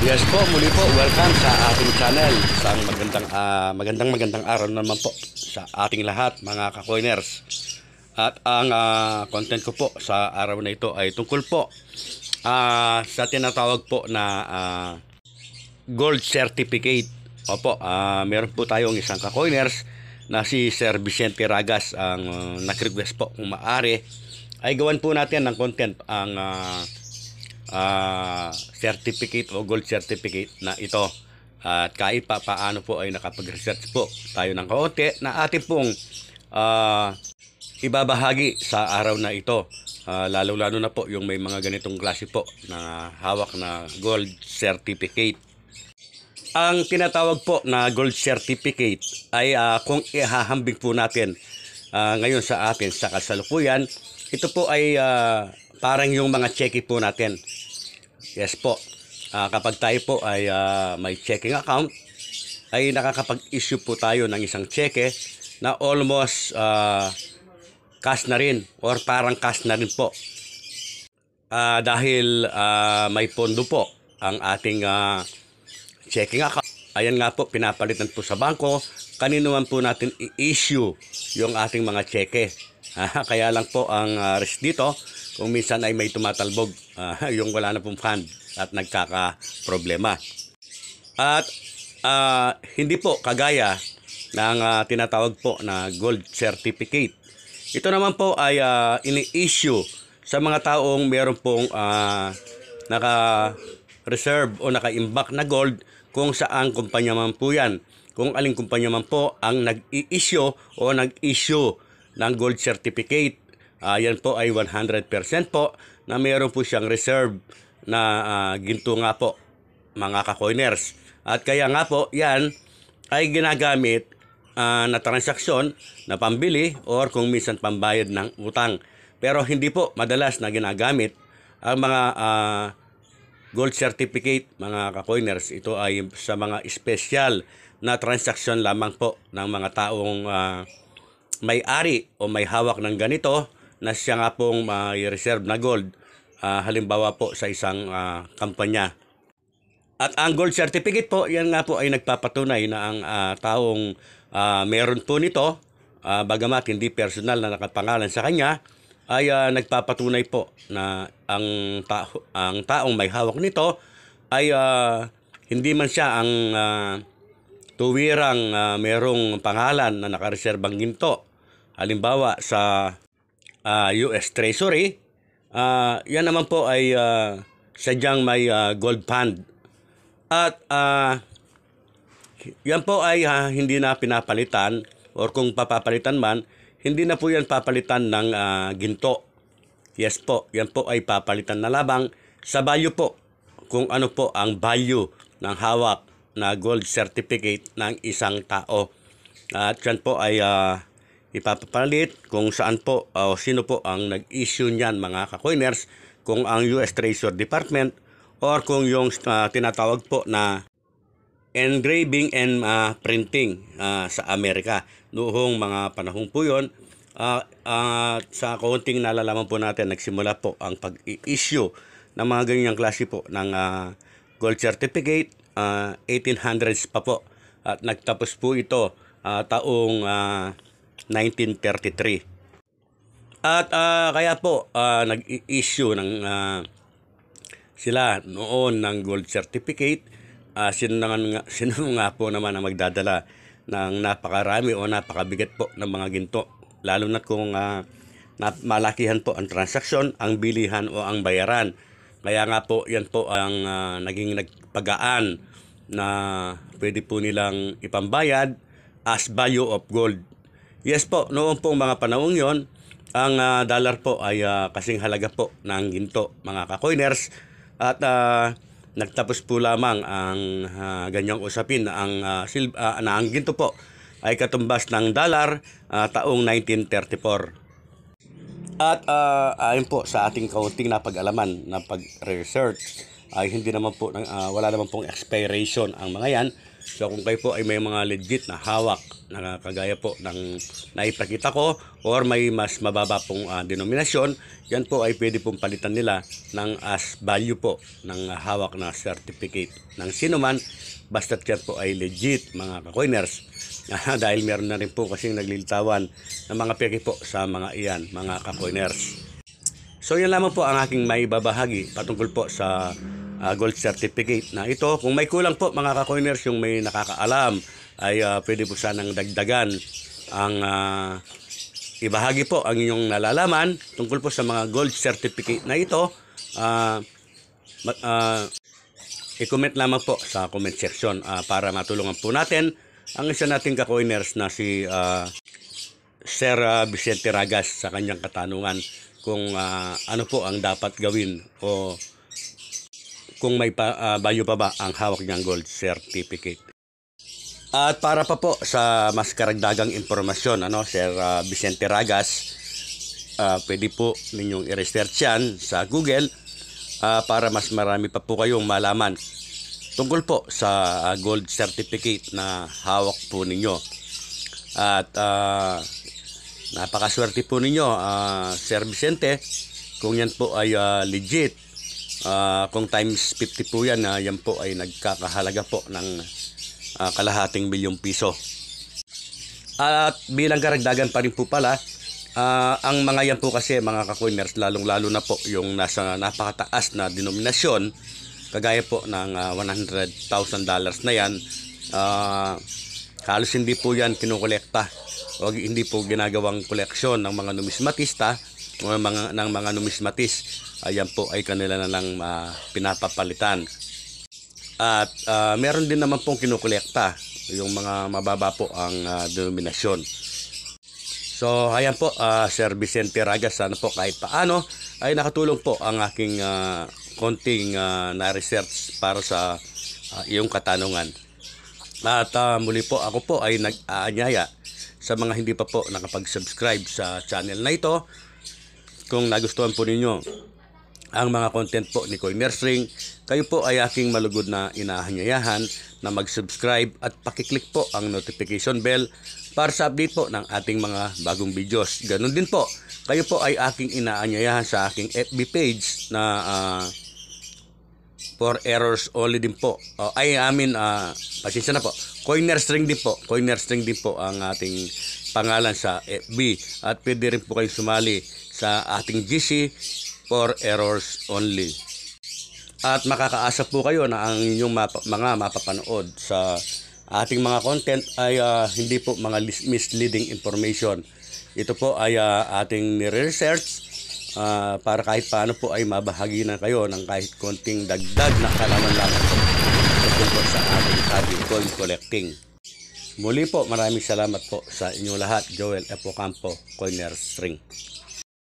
Yes po, muli po, welcome sa ating channel. Sa magandang, uh, magandang magandang araw naman po sa ating lahat mga kakoiners. At ang uh, content ko po sa araw na ito ay tungkol po uh, sa tinatawag po na uh, gold certificate. Opo, uh, meron po tayong isang kakoiners na si Sir Vicente Ragas ang uh, nag-request po kung maaari ay gawan po natin ng content ang uh, uh, certificate o gold certificate na ito. At kahit pa paano po ay nakapag-research po tayo ng kaunti na ating pong uh, ibabahagi sa araw na ito. Uh, Lalo-lalo na po yung may mga ganitong klase po na hawak na gold certificate. Ang tinatawag po na gold certificate ay uh, kung ihahambing po natin uh, ngayon sa atin sa kasalukuyan, ito po ay uh, parang yung mga checky po natin Yes po. Uh, kapag tayo po ay uh, may checking account, ay nakakapag-issue po tayo ng isang cheque na almost uh, cash na rin or parang cash na rin po. Uh, dahil uh, may pondo po ang ating uh, checking account. Ayan nga po, pinapalitan po sa bangko. Kanino man po natin i-issue yung ating mga cheque. kaya lang po ang uh, risk dito kung minsan ay may tumatalbog uh, yung wala na pong fan at nagkaka-problema. At uh, hindi po kagaya ng uh, tinatawag po na gold certificate. Ito naman po ay uh, ini-issue sa mga taong meron pong uh, naka-reserve o naka-imbak na gold kung saan kumpanya man po yan. Kung aling kumpanya man po ang nag-i-issue o nag-issue ng gold certificate uh, yan po ay 100% po na meron po siyang reserve na uh, ginto nga po mga kakoiners. At kaya nga po yan ay ginagamit uh, na transaksyon na pambili or kung minsan pambayad ng utang. Pero hindi po madalas na ginagamit ang mga uh, gold certificate mga kakoiners. Ito ay sa mga special na transaksyon lamang po ng mga taong uh, may-ari o may hawak ng ganito na siya nga pong may reserve na gold uh, halimbawa po sa isang uh, kampanya. At ang gold certificate po, yan nga po ay nagpapatunay na ang uh, taong uh, meron po nito, uh, bagamat hindi personal na nakapangalan sa kanya, ay uh, nagpapatunay po na ang, ta- ang taong may hawak nito ay uh, hindi man siya ang uh, tuwirang uh, merong pangalan na nakareserbang ginto. Halimbawa sa uh, ah, US Treasury. Uh, yan naman po ay uh, sadyang may uh, gold fund. At uh, yan po ay uh, hindi na pinapalitan or kung papapalitan man, hindi na po yan papalitan ng uh, ginto. Yes po, yan po ay papalitan na labang sa value po kung ano po ang value ng hawak na gold certificate ng isang tao. At yan po ay uh, ipapalit kung saan po o sino po ang nag-issue niyan mga ka-coiners kung ang US Treasury Department or kung yung uh, tinatawag po na engraving and uh, printing uh, sa Amerika noong mga panahon po yon uh, uh, sa kaunting nalalaman po natin nagsimula po ang pag-issue ng mga ganyang klase po ng uh, gold certificate uh, 1800s pa po at nagtapos po ito uh, taong uh, 1933. At uh, kaya po uh, ah, nag-issue ng uh, sila noon ng gold certificate uh, sino, nga, sino nga po naman ang magdadala ng napakarami o napakabigat po ng mga ginto lalo na kung uh, malakihan po ang transaksyon, ang bilihan o ang bayaran. Kaya nga po yan po ang uh, naging nagpagaan na pwede po nilang ipambayad as value of gold Yes po, noong pong mga panahong yon, ang uh, dollar po ay uh, kasing halaga po ng ginto mga kakoiners at uh, nagtapos po lamang ang uh, ganyang usapin na ang, uh, sil- uh, na ang ginto po ay katumbas ng dollar uh, taong 1934. At uh, ayon po sa ating kaunting napag alaman na pag-research ay hindi naman po uh, wala naman pong expiration ang mga yan So kung kayo po ay may mga legit na hawak na kagaya po ng naipakita ko or may mas mababa pong uh, denominasyon, yan po ay pwede pong palitan nila ng as value po ng uh, hawak na certificate ng sino man basta't yan po ay legit mga kakoiners dahil meron na rin po kasing naglilitawan ng mga peke po sa mga iyan mga coiners So yan lamang po ang aking maibabahagi patungkol po sa uh, gold certificate na ito. Kung may kulang po mga ka-coiners yung may nakakaalam ay uh, pwede po sanang dagdagan ang uh, ibahagi po ang inyong nalalaman tungkol po sa mga gold certificate na ito. Uh, uh, i-comment lamang po sa comment section uh, para matulungan po natin ang isa nating ka-coiners na si uh, Sir uh, Vicente Ragas sa kanyang katanungan kung uh, ano po ang dapat gawin o kung may pa, uh, bayo pa ba ang hawak niyang gold certificate. At para pa po sa mas karagdagang impormasyon, ano, Sir uh, Vicente Ragas, uh, pwede po ninyong i-research yan sa Google uh, para mas marami pa po kayong malaman tungkol po sa uh, gold certificate na hawak po ninyo. At uh, napakaswerte po ninyo, uh, Sir Vicente, kung yan po ay uh, legit Uh, kung times 50 po yan, uh, yan po ay nagkakahalaga po ng uh, kalahating milyong piso. At bilang karagdagan pa rin po pala, uh, ang mga yan po kasi mga kakoiners, lalong-lalo na po yung nasa napakataas na denominasyon, kagaya po ng uh, $100,000 na yan, uh, halos hindi po yan kinukolekta o hindi po ginagawang koleksyon ng mga numismatista o mga, ng mga numismatis. Ayan po ay kanila na lang uh, pinapapalitan. At uh, meron din naman pong kinokolekta yung mga mababa po ang uh, denominasyon. So ayan po, uh, Sir Vicente Raga sana po kahit paano ay nakatulong po ang aking uh, konting uh, na-research para sa uh, iyong katanungan. At uh, muli po ako po ay nag-aanyaya sa mga hindi pa po nakapag-subscribe sa channel na ito. Kung nagustuhan po ninyo ang mga content po ni Koy Nursing, kayo po ay aking malugod na inahanyayahan na mag-subscribe at pakiclick po ang notification bell para sa update po ng ating mga bagong videos. Ganun din po, kayo po ay aking inaanyayahan sa aking FB page na uh, for errors only din po. Uh, ay, I mean, uh, pasensya na po. Coiner string din po. Coiner string din po ang ating pangalan sa FB. At pwede rin po kayong sumali sa ating GC for errors only. At makakaasa po kayo na ang inyong map- mga mapapanood sa ating mga content ay uh, hindi po mga misleading information. Ito po ay uh, ating research uh, para kahit paano po ay mabahagi na kayo ng kahit konting dagdag na kalaman lamang tungkol sa ating ating coin collecting. Muli po, maraming salamat po sa inyo lahat, Joel Epocampo, Coiner String.